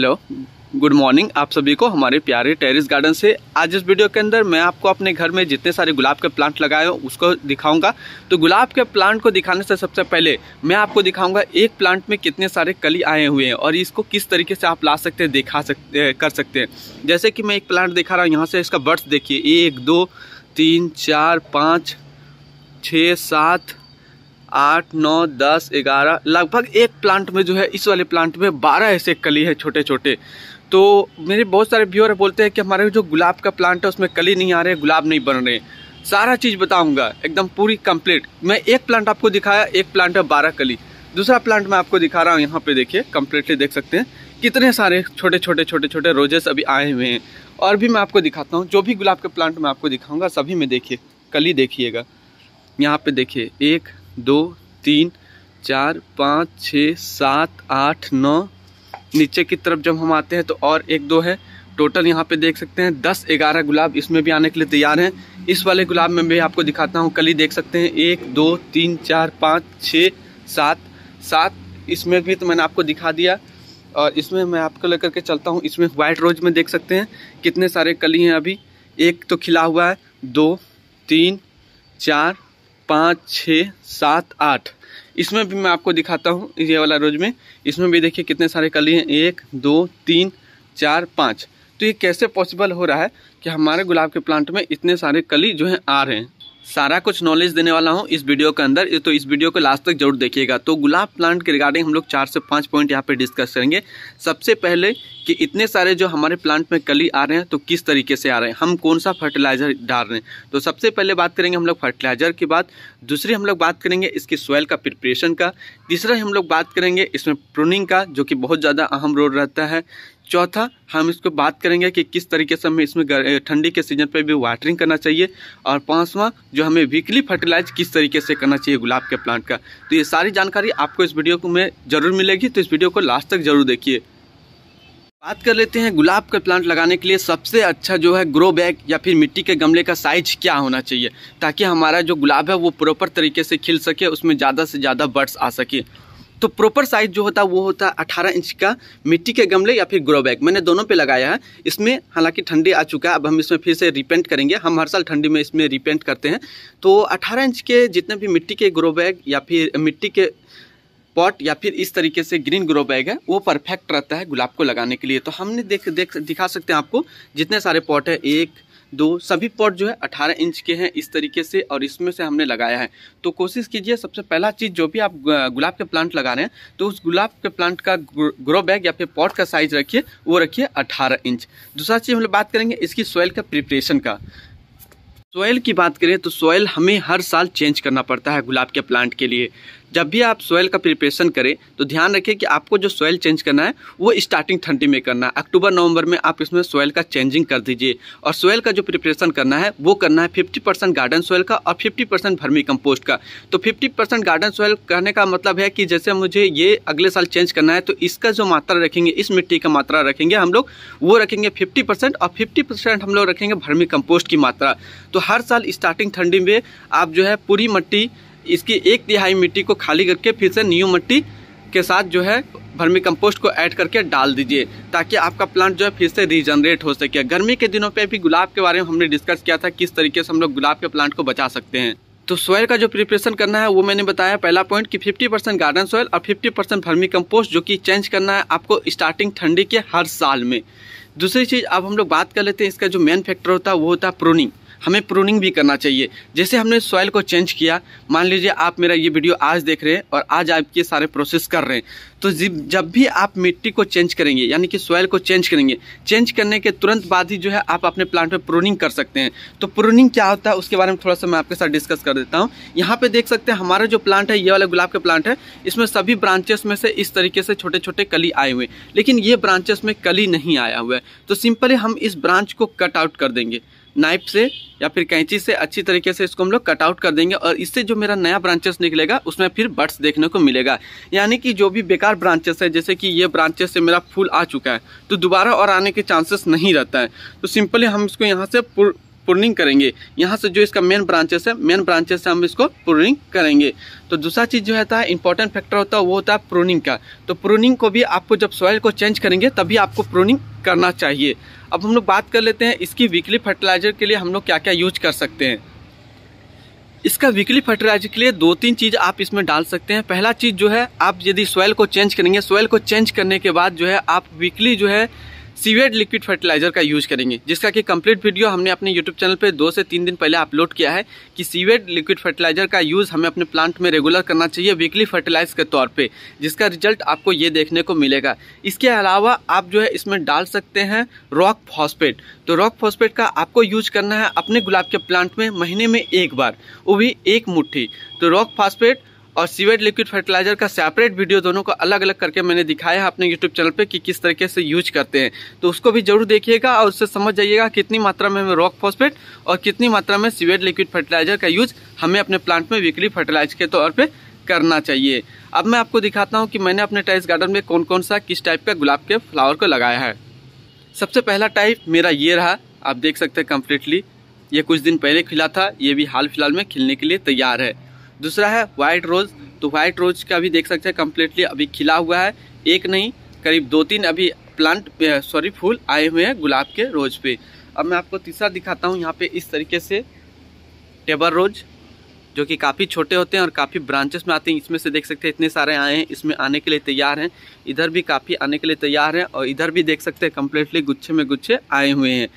hello good morning आप सभी को हमारे प्यारे टेरिस गार्डन से आज इस वीडियो के अंदर मैं आपको अपने घर में जितने सारे गुलाब के प्लांट लगाए हो उसको दिखाऊंगा तो गुलाब के प्लांट को दिखाने से सबसे पहले मैं आपको दिखाऊंगा एक प्लांट में कितने सारे कली आए हुए हैं और इसको किस तरीके से आप ला सकते हैं दिखा सकते कर सकते हैं जैसे कि मैं एक प्लांट दिखा रहा हूँ यहाँ से इसका बर्ड्स देखिए एक दो तीन चार पाँच छः सात आठ नौ दस ग्यारह लगभग एक प्लांट में जो है इस वाले प्लांट में बारह ऐसे कली है छोटे छोटे तो मेरे बहुत सारे व्यूअर बोलते हैं कि हमारे जो गुलाब का प्लांट है उसमें कली नहीं आ रहे गुलाब नहीं बन रहे सारा चीज़ बताऊंगा एकदम पूरी कंप्लीट मैं एक प्लांट आपको दिखाया एक प्लांट है बारह कली दूसरा प्लांट मैं आपको दिखा रहा हूँ यहाँ पे देखिए कम्प्लीटली देख सकते हैं कितने सारे छोटे छोटे छोटे छोटे रोजेस अभी आए हुए हैं और भी मैं आपको दिखाता हूँ जो भी गुलाब के प्लांट मैं आपको दिखाऊंगा सभी में देखिए कली देखिएगा यहाँ पे देखिए एक दो तीन चार पाँच छः सात आठ नौ नीचे की तरफ जब हम आते हैं तो और एक दो है टोटल यहाँ पे देख सकते हैं दस ग्यारह गुलाब इसमें भी आने के लिए तैयार हैं इस वाले गुलाब में भी आपको दिखाता हूँ कली देख सकते हैं एक दो तीन चार पाँच छः सात सात इसमें भी तो मैंने आपको दिखा दिया और इसमें मैं आपको लेकर के चलता हूँ इसमें वाइट रोज में देख सकते हैं कितने सारे कली हैं अभी एक तो खिला हुआ है दो तीन चार पाँच छः सात आठ इसमें भी मैं आपको दिखाता हूँ ये वाला रोज में इसमें भी देखिए कितने सारे कली हैं एक दो तीन चार पाँच तो ये कैसे पॉसिबल हो रहा है कि हमारे गुलाब के प्लांट में इतने सारे कली जो हैं आ रहे हैं सारा कुछ नॉलेज देने वाला हूँ इस वीडियो के अंदर तो इस वीडियो को लास्ट तक जरूर देखिएगा तो गुलाब प्लांट के रिगार्डिंग हम लोग चार से पाँच पॉइंट यहाँ पे डिस्कस करेंगे सबसे पहले कि इतने सारे जो हमारे प्लांट में कली आ रहे हैं तो किस तरीके से आ रहे हैं हम कौन सा फर्टिलाइजर डाल रहे हैं तो सबसे पहले बात करेंगे हम लोग फर्टिलाइजर की बात दूसरी हम लोग बात करेंगे इसकी सोयल का प्रिपरेशन का तीसरा हम लोग बात करेंगे इसमें प्रूनिंग का जो कि बहुत ज़्यादा अहम रोल रहता है चौथा हम इसको बात करेंगे कि किस तरीके से हमें इसमें ठंडी के सीजन पे भी वाटरिंग करना चाहिए और पांचवा जो हमें वीकली फर्टिलाइज किस तरीके से करना चाहिए गुलाब के प्लांट का तो ये सारी जानकारी आपको इस वीडियो में ज़रूर मिलेगी तो इस वीडियो को लास्ट तक ज़रूर देखिए बात कर लेते हैं गुलाब का प्लांट लगाने के लिए सबसे अच्छा जो है ग्रो बैग या फिर मिट्टी के गमले का साइज क्या होना चाहिए ताकि हमारा जो गुलाब है वो प्रॉपर तरीके से खिल सके उसमें ज़्यादा से ज़्यादा बर्ड्स आ सके तो प्रॉपर साइज जो होता है वो होता है अठारह इंच का मिट्टी के गमले या फिर ग्रो बैग मैंने दोनों पे लगाया है इसमें हालांकि ठंडी आ चुका है अब हम इसमें फिर से रिपेंट करेंगे हम हर साल ठंडी में इसमें रिपेंट करते हैं तो अठारह इंच के जितने भी मिट्टी के ग्रो बैग या फिर मिट्टी के पॉट या फिर इस तरीके से ग्रीन ग्रो बैग है वो परफेक्ट रहता है गुलाब को लगाने के लिए तो हमने देख देख दिखा सकते हैं आपको जितने सारे पॉट है एक दो सभी पॉट जो है 18 इंच के हैं इस तरीके से और इसमें से हमने लगाया है तो कोशिश कीजिए सबसे पहला चीज़ जो भी आप गुलाब के प्लांट लगा रहे हैं तो उस गुलाब के प्लांट का ग्रो बैग या फिर पॉट का साइज रखिए वो रखिए अठारह इंच दूसरा चीज़ हम लोग बात करेंगे इसकी सॉइल का प्रिपरेशन का सोयल की बात करें तो सोयल हमें हर साल चेंज करना पड़ता है गुलाब के प्लांट के लिए जब भी आप सोयल का प्रिपरेशन करें तो ध्यान रखें कि आपको जो सोयल चेंज करना है वो स्टार्टिंग ठंडी में करना है अक्टूबर नवंबर में आप इसमें सोयल का चेंजिंग कर दीजिए और सोयल का जो प्रिपरेशन करना है वो करना है फिफ्टी परसेंट गार्डन सोयल का और फिफ्टी परसेंट भर्मी कंपोस्ट का तो फिफ्टी परसेंट गार्डन सोयल करने का मतलब है कि जैसे मुझे ये अगले साल चेंज करना है तो इसका जो मात्रा रखेंगे इस मिट्टी का मात्रा रखेंगे हम लोग वो रखेंगे फिफ्टी परसेंट और फिफ्टी परसेंट हम लोग रखेंगे भर्मी कम्पोस्ट की मात्रा तो हर साल स्टार्टिंग ठंडी में आप जो है पूरी मिट्टी इसकी एक तिहाई मिट्टी को खाली करके फिर से न्यू मिट्टी के साथ जो है भर्मी कंपोस्ट को ऐड करके डाल दीजिए ताकि आपका प्लांट जो है फिर से रीजनरेट हो सके गर्मी के दिनों पे भी गुलाब के बारे में हमने डिस्कस किया था किस तरीके से हम लोग गुलाब के प्लांट को बचा सकते हैं तो सोयल का जो प्रिपरेशन करना है वो मैंने बताया पहला पॉइंट कि 50 परसेंट गार्डन सोयल और 50 परसेंट भर्मी कम्पोस्ट जो कि चेंज करना है आपको स्टार्टिंग ठंडी के हर साल में दूसरी चीज़ अब हम लोग बात कर लेते हैं इसका जो मेन फैक्टर होता है वो होता है प्रोनिंग हमें प्रूनिंग भी करना चाहिए जैसे हमने सॉइल को चेंज किया मान लीजिए आप मेरा ये वीडियो आज देख रहे हैं और आज आप ये सारे प्रोसेस कर रहे हैं तो जब भी आप मिट्टी को चेंज करेंगे यानी कि सॉइल को चेंज करेंगे चेंज करने के तुरंत बाद ही जो है आप अपने प्लांट में प्रूनिंग कर सकते हैं तो प्रूनिंग क्या होता है उसके बारे में थोड़ा सा मैं आपके साथ डिस्कस कर देता हूँ यहाँ पे देख सकते हैं हमारा जो प्लांट है ये वाला गुलाब का प्लांट है इसमें सभी ब्रांचेस में से इस तरीके से छोटे छोटे कली आए हुए लेकिन ये ब्रांचेस में कली नहीं आया हुआ है तो सिंपली हम इस ब्रांच को कट आउट कर देंगे नाइफ से या फिर कैंची से अच्छी तरीके से इसको हम लोग कटआउट कर देंगे और इससे जो मेरा नया ब्रांचेस निकलेगा उसमें फिर बर्ड्स देखने को मिलेगा यानी कि जो भी बेकार ब्रांचेस है जैसे कि ये ब्रांचेस से मेरा फूल आ चुका है तो दोबारा और आने के चांसेस नहीं रहता है तो सिंपली हम इसको यहाँ से पुर, पुर्निंग करेंगे यहाँ से जो इसका मेन ब्रांचेस है मेन ब्रांचेस से हम इसको प्रोनिंग करेंगे तो दूसरा चीज़ जो होता है इंपॉर्टेंट फैक्टर होता है वो होता है प्रोनिंग का तो प्रोनिंग को भी आपको जब सॉइल को चेंज करेंगे तभी आपको प्रोनिंग करना चाहिए अब हम लोग बात कर लेते हैं इसकी वीकली फर्टिलाइजर के लिए हम लोग क्या क्या यूज कर सकते हैं इसका वीकली फर्टिलाइजर के लिए दो तीन चीज़ आप इसमें डाल सकते हैं पहला चीज़ जो है आप यदि सोयल को चेंज करेंगे सोयल को चेंज करने के बाद जो है आप वीकली जो है सीवेड लिक्विड फर्टिलाइजर का यूज करेंगे जिसका कि कंप्लीट वीडियो हमने अपने यूट्यूब चैनल पर दो से तीन दिन पहले अपलोड किया है कि सीवेड लिक्विड फर्टिलाइजर का यूज़ हमें अपने प्लांट में रेगुलर करना चाहिए वीकली फर्टिलाइज के तौर पर जिसका रिजल्ट आपको ये देखने को मिलेगा इसके अलावा आप जो है इसमें डाल सकते हैं रॉक फॉस्फेट तो रॉक फॉस्फेट का आपको यूज करना है अपने गुलाब के प्लांट में महीने में एक बार वो भी एक मुट्ठी तो रॉक फॉस्फेट और सीवेड लिक्विड फर्टिलाइजर का सेपरेट वीडियो दोनों को अलग अलग करके मैंने दिखाया है अपने यूट्यूब चैनल पे कि किस तरीके से यूज करते हैं तो उसको भी जरूर देखिएगा और उससे समझ जाइएगा कितनी मात्रा में हमें रॉक फॉस्फेट और कितनी मात्रा में सीवेड लिक्विड फर्टिलाइजर का यूज हमें अपने प्लांट में वीकली फर्टिलाइज के तौर पर करना चाहिए अब मैं आपको दिखाता हूँ कि मैंने अपने टेरिस गार्डन में कौन कौन सा किस टाइप का गुलाब के फ्लावर को लगाया है सबसे पहला टाइप मेरा ये रहा आप देख सकते हैं कम्प्लीटली ये कुछ दिन पहले खिला था ये भी हाल फिलहाल में खिलने के लिए तैयार है दूसरा है वाइट रोज़ तो वाइट रोज़ का भी देख सकते हैं कम्प्लीटली अभी खिला हुआ है एक नहीं करीब दो तीन अभी प्लांट सॉरी फूल आए हुए हैं गुलाब के रोज़ पे अब मैं आपको तीसरा दिखाता हूँ यहाँ पे इस तरीके से टेबर रोज़ जो कि काफ़ी छोटे होते हैं और काफ़ी ब्रांचेस में आते हैं इसमें से देख सकते हैं इतने सारे आए हैं इसमें आने के लिए तैयार हैं इधर भी काफ़ी आने के लिए तैयार हैं और इधर भी देख सकते हैं कम्प्लीटली गुच्छे में गुच्छे आए हुए हैं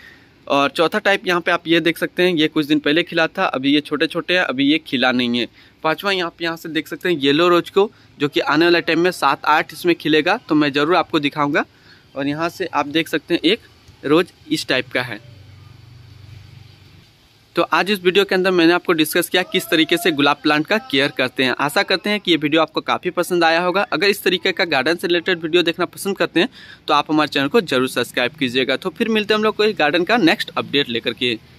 और चौथा टाइप यहाँ पे आप ये देख सकते हैं ये कुछ दिन पहले खिला था अभी ये छोटे छोटे हैं अभी ये खिला नहीं है पाँचवा यहाँ पे यहाँ से देख सकते हैं येलो रोज को जो कि आने वाले टाइम में सात आठ इसमें खिलेगा तो मैं ज़रूर आपको दिखाऊंगा और यहाँ से आप देख सकते हैं एक रोज इस टाइप का है तो आज इस वीडियो के अंदर मैंने आपको डिस्कस किया किस तरीके से गुलाब प्लांट का केयर करते हैं आशा करते हैं कि ये वीडियो आपको काफ़ी पसंद आया होगा अगर इस तरीके का गार्डन से रिलेटेड वीडियो देखना पसंद करते हैं तो आप हमारे चैनल को जरूर सब्सक्राइब कीजिएगा तो फिर मिलते हैं हम लोग को इस गार्डन का नेक्स्ट अपडेट लेकर के